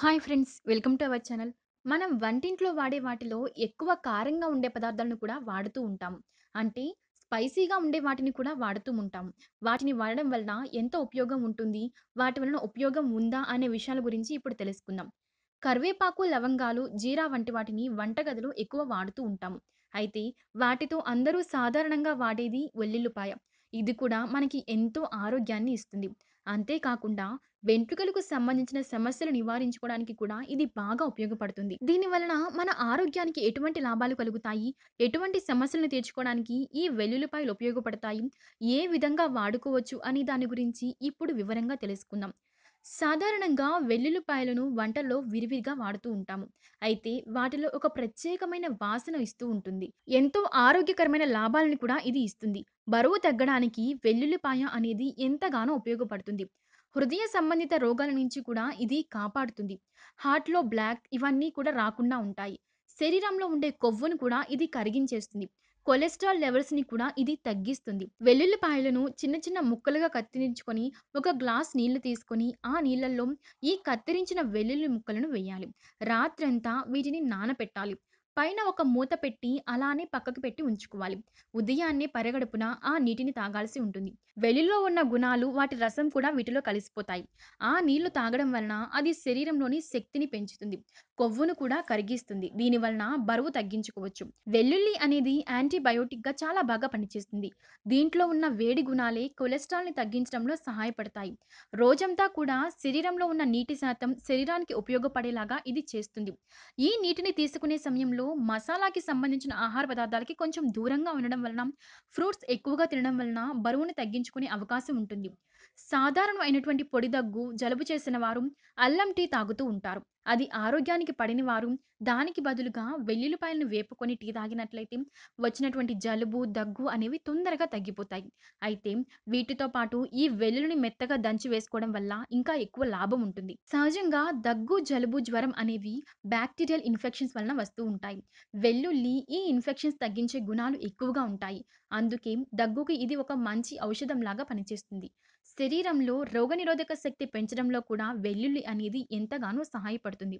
Hi friends welcome to our channel మనం వంటింట్లో వాడే వాటిలో ఎక్కువ కారంగా ఉండే పదార్థాలను కూడా వాడుతూ ఉంటాం అంటే స్పైసీగా ఉండే వాటిని కూడా వాడుతూ ఉంటాం వాటిని వాడడం వలన ఎంత ఉపయోగం ఉంటుంది వాటి వలన ఉపయోగం ఉందా అనే విషయాల గురించి ఇప్పుడు తెలుసుకుందాం కరివేపాకు లవంగాలు జీరా వంటి వాటిని వంటగదిలో ఎక్కువ వాడుతూ ఉంటాం అయితే వాటితో అందరూ సాధారణంగా వాడేది వెల్లుల్లిపాయ ఇది కూడా మనకి ఎంతో ఆరోగ్యాన్ని ఇస్తుంది అంతేకాకుండా వెంట్రుకలకు సంబంధించిన సమస్యలు నివారించుకోవడానికి కూడా ఇది బాగా ఉపయోగపడుతుంది దీని వలన మన ఆరోగ్యానికి ఎటువంటి లాభాలు కలుగుతాయి ఎటువంటి సమస్యలను తీర్చుకోవడానికి ఈ వెల్లుల్లిపాయలు ఉపయోగపడతాయి ఏ విధంగా వాడుకోవచ్చు అనే దాని గురించి ఇప్పుడు వివరంగా తెలుసుకుందాం సాధారణంగా వెల్లుల్లిపాయలను వంటల్లో విరివిగా వాడుతూ ఉంటాము. అయితే వాటిలో ఒక ప్రత్యేకమైన వాసన ఇస్తూ ఉంటుంది. ఎంతో ఆరోగ్యకరమైన లాభాలను కూడా ఇది ఇస్తుంది. బరువు తగ్గడానికి వెల్లుల్లిపాయ అనేది ఎంతగానో ఉపయోగపడుతుంది. హృదయ సంబంధిత రోగాల నుంచి కూడా ఇది కాపాడుతుంది. హార్ట్‌లో బ్లాక్ ఇవన్నీ కూడా రాకుండా ఉంటాయి. శరీరంలో ఉండే కొవ్వును కూడా ఇది కరిగించేస్తుంది. కొలెస్ట్రాల్ లెవెల్స్ని కూడా ఇది తగ్గిస్తుంది వెల్లుల్లిపాయలను చిన్న చిన్న ముక్కలుగా కత్తిరించుకొని ఒక గ్లాస్ నీళ్లు తీసుకొని ఆ నీళ్లలో ఈ కత్తిరించిన వెల్లుల్లి ముక్కలను వేయాలి రాత్రంతా వీటిని నానపెట్టాలి పైన ఒక మూత పెట్టి అలానే పక్కకు పెట్టి ఉంచుకోవాలి ఉదయాన్నే పరగడుపున ఆ నీటిని తాగాల్సి ఉంటుంది వెలిలో ఉన్న గుణాలు వాటి రసం కూడా వీటిలో కలిసిపోతాయి ఆ నీళ్లు తాగడం వలన అది శరీరంలోని శక్తిని పెంచుతుంది కొవ్వును కూడా కరిగిస్తుంది దీని వలన బరువు తగ్గించుకోవచ్చు వెల్లుల్లి అనేది యాంటీబయోటిక్గా చాలా బాగా పనిచేస్తుంది దీంట్లో ఉన్న వేడి గుణాలే కొలెస్ట్రాల్ని తగ్గించడంలో సహాయపడతాయి రోజంతా కూడా శరీరంలో ఉన్న నీటి శాతం శరీరానికి ఉపయోగపడేలాగా ఇది చేస్తుంది ఈ నీటిని తీసుకునే సమయంలో మసాలాకి సంబంధించిన ఆహార పదార్థాలకి కొంచెం దూరంగా ఉండడం వలన ఫ్రూట్స్ ఎక్కువగా తినడం వలన బరువును తగ్గించుకునే అవకాశం ఉంటుంది సాధారణమైనటువంటి పొడి దగ్గు జలుబు చేసిన వారు అల్లం టీ తాగుతూ ఉంటారు అది ఆరోగ్యానికి పడిన వారు దానికి బదులుగా వెల్లుల్లిపాయలను వేపుకొని టీ తాగినట్లయితే వచ్చినటువంటి జలుబు దగ్గు అనేవి తొందరగా తగ్గిపోతాయి అయితే వీటితో పాటు ఈ వెల్లుల్లిని మెత్తగా దంచి వేసుకోవడం వల్ల ఇంకా ఎక్కువ లాభం ఉంటుంది సహజంగా దగ్గు జలుబు జ్వరం అనేవి బ్యాక్టీరియల్ ఇన్ఫెక్షన్స్ వలన వస్తూ ఉంటాయి వెల్లుల్లి ఈ ఇన్ఫెక్షన్స్ తగ్గించే గుణాలు ఎక్కువగా ఉంటాయి అందుకే దగ్గుకి ఇది ఒక మంచి ఔషధం లాగా పనిచేస్తుంది శరీరంలో రోగనిరోధక శక్తి పెంచడంలో కూడా వెల్లుల్లి అనేది ఎంతగానో సహాయపడుతుంది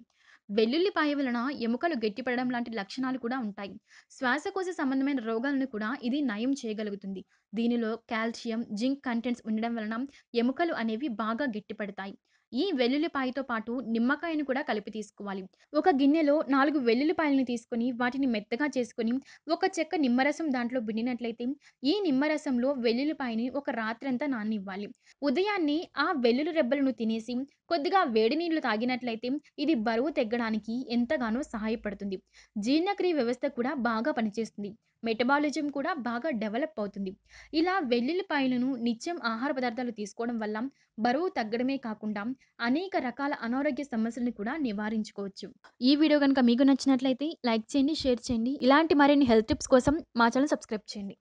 వెల్లుల్లి పాయ వలన ఎముకలు గట్టిపడడం లాంటి లక్షణాలు కూడా ఉంటాయి శ్వాసకోశ సంబంధమైన రోగాలను కూడా ఇది నయం చేయగలుగుతుంది దీనిలో కాల్షియం జింక్ కంటెంట్స్ ఉండడం వలన ఎముకలు అనేవి బాగా గట్టిపడతాయి ఈ వెల్లుల్లిపాయతో పాటు నిమ్మకాయను కూడా కలిపి తీసుకోవాలి ఒక గిన్నెలో నాలుగు వెల్లుల్లిపాయలను తీసుకొని వాటిని మెత్తగా చేసుకొని ఒక చెక్క నిమ్మరసం దాంట్లో బిండినట్లయితే ఈ నిమ్మరసంలో వెల్లుల్లిపాయని ఒక రాత్రంతా నాననివ్వాలి ఉదయాన్నే ఆ వెల్లుల్లి రెబ్బలను తినేసి కొద్దిగా వేడి నీళ్లు తాగినట్లయితే ఇది బరువు తగ్గడానికి ఎంతగానో సహాయపడుతుంది జీర్ణక్రియ వ్యవస్థ కూడా బాగా పనిచేస్తుంది మెటబాలిజం కూడా బాగా డెవలప్ అవుతుంది ఇలా వెల్లుల్లిపాయలను నిత్యం ఆహార పదార్థాలు తీసుకోవడం వల్ల బరువు తగ్గడమే కాకుండా అనేక రకాల అనారోగ్య సమస్యలను కూడా నివారించుకోవచ్చు ఈ వీడియో కనుక మీకు నచ్చినట్లయితే లైక్ చేయండి షేర్ చేయండి ఇలాంటి మరిన్ని హెల్త్ టిప్స్ కోసం మా ఛానల్ సబ్స్క్రైబ్ చేయండి